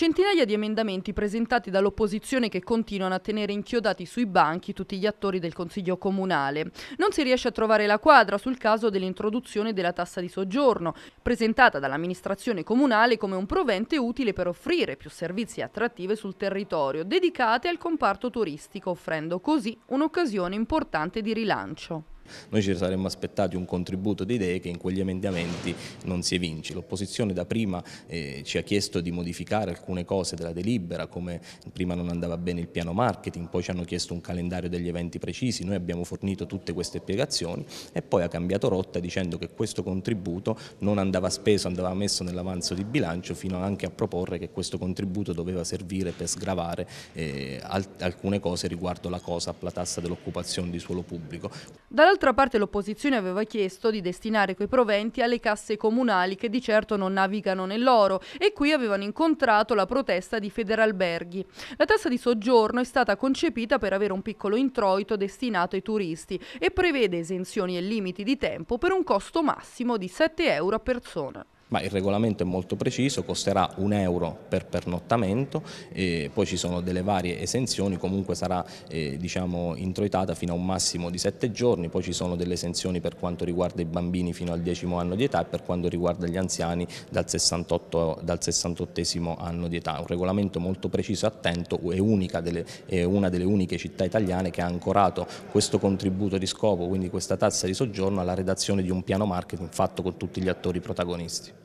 Centinaia di emendamenti presentati dall'opposizione che continuano a tenere inchiodati sui banchi tutti gli attori del Consiglio Comunale. Non si riesce a trovare la quadra sul caso dell'introduzione della tassa di soggiorno, presentata dall'amministrazione comunale come un provente utile per offrire più servizi e attrattive sul territorio, dedicate al comparto turistico, offrendo così un'occasione importante di rilancio. Noi ci saremmo aspettati un contributo di idee che in quegli emendamenti non si evince. L'opposizione da prima eh, ci ha chiesto di modificare alcune cose della delibera, come prima non andava bene il piano marketing, poi ci hanno chiesto un calendario degli eventi precisi, noi abbiamo fornito tutte queste spiegazioni e poi ha cambiato rotta dicendo che questo contributo non andava speso, andava messo nell'avanzo di bilancio fino anche a proporre che questo contributo doveva servire per sgravare eh, alcune cose riguardo la cosa la tassa dell'occupazione di suolo pubblico. Dall'altro D'altra parte l'opposizione aveva chiesto di destinare quei proventi alle casse comunali che di certo non navigano nell'oro e qui avevano incontrato la protesta di Federalberghi. La tassa di soggiorno è stata concepita per avere un piccolo introito destinato ai turisti e prevede esenzioni e limiti di tempo per un costo massimo di 7 euro a persona ma il regolamento è molto preciso, costerà un euro per pernottamento, poi ci sono delle varie esenzioni, comunque sarà eh, diciamo, introitata fino a un massimo di sette giorni, poi ci sono delle esenzioni per quanto riguarda i bambini fino al decimo anno di età e per quanto riguarda gli anziani dal, 68, dal 68 anno di età, un regolamento molto preciso e attento, è, unica delle, è una delle uniche città italiane che ha ancorato questo contributo di scopo, quindi questa tassa di soggiorno alla redazione di un piano marketing fatto con tutti gli attori protagonisti.